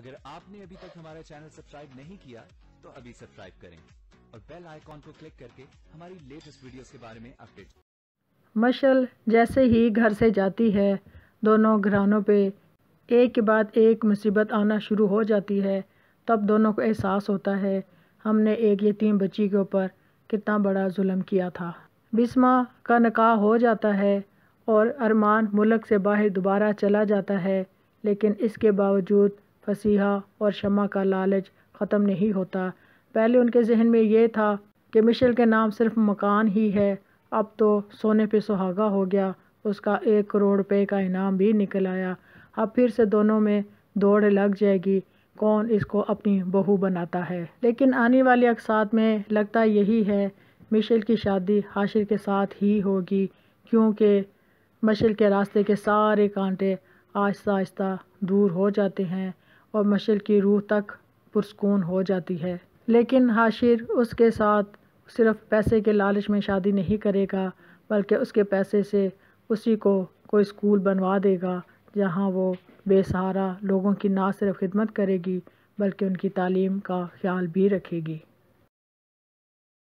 अगर आपने अभी तक हमारा चैनल सब्सक्राइब नहीं किया तो अभी सब्सक्राइब करें और बेल आइकॉन को क्लिक करके हमारी लेटेस्ट वीडियोस के बारे में अपडेट मशल जैसे ही घर से जाती है दोनों घरानों पे एक के बाद एक मुसीबत आना शुरू हो जाती है तब दोनों को एहसास होता है हमने एक यतीम बच्ची के ऊपर कितना बड़ा जुल्म किया था बिस्मा का निकाह हो जाता है और अरमान मुल्क से बाहर दोबारा चला जाता है लेकिन इसके बावजूद फसीहा और शमा का लालच ख़त्म नहीं होता पहले उनके जहन में ये था कि मिशेल के नाम सिर्फ मकान ही है अब तो सोने पे सुहागा हो गया उसका एक करोड़ रुपए का इनाम भी निकल आया अब फिर से दोनों में दौड़ लग जाएगी कौन इसको अपनी बहू बनाता है लेकिन आने वाले अकसात में लगता यही है मिशेल की शादी हाशिर के साथ ही होगी क्योंकि मशिल के रास्ते के सारे कांटे आहिस्ता आहिस्ता दूर हो जाते हैं और मशल की रूह तक पुरस्कून हो जाती है लेकिन हाशिर उसके साथ सिर्फ पैसे के लालच में शादी नहीं करेगा बल्कि उसके पैसे से उसी को कोई स्कूल बनवा देगा जहाँ वो बेसहारा लोगों की ना सिर्फ खिदमत करेगी बल्कि उनकी तालीम का ख्याल भी रखेगी